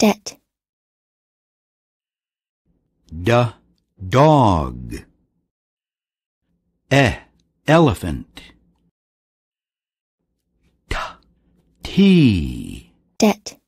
debt. D dog. E elephant. T tea. Debt.